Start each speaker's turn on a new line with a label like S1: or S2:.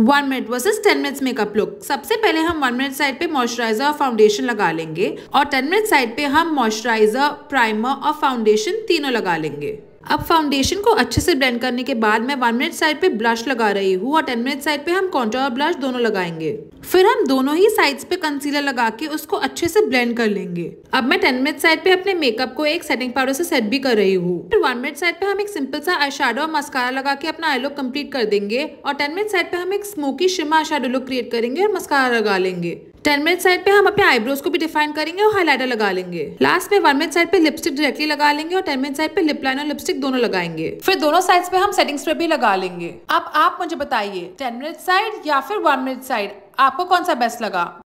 S1: one minute versus ten minutes makeup look सबसे पहले हम वन मिनट साइड पे मॉइस्चराइजर और फाउंडेशन लगा लेंगे और टेन मिनट साइड पे हम मॉइस्चराइजर प्राइमर और फाउंडेशन तीनों लगा लेंगे अब फाउंडेशन को अच्छे से ब्लेंड करने के बाद मैं वन मिनट साइड पे ब्लश लगा रही हूँ और टेन मिनट साइड पे हम कॉन्ट्रोल और ब्लश दोनों लगाएंगे फिर हम दोनों ही साइड्स पे कंसीलर लगा के उसको अच्छे से ब्लेंड कर लेंगे अब मैं टेन मिनट साइड पे अपने मेकअप को एक सेटिंग पाउडर से सेट भी कर रही हूँ फिर वन मिनट साइड पे हम एक सिंपल सा आई और मस्कारा लगा के अपना आई लुक कम्प्लीट कर देंगे और टेन मिनट साइड पे हम एक smoky shimmer eye look create करेंगे और मस्कारा लगा लेंगे टेन मिनट साइड पे हम अपने आईब्रोज को भी डिफाइन करेंगे और हाईलाइटर लगा लेंगे लास्ट में वन मिनट साइड पे लिपस्टिक डायरेक्टली लगा लेंगे और टेन मिनट साइड पे लिप लाइन और लिपस्टिक दोनों लगाएंगे फिर दोनों साइड पे हम सेटिंग स्प्रे भी लगा लेंगे अब आप मुझे बताइए टेन मिनट साइड या फिर वन मिनट साइड आपको कौन सा बेस्ट लगा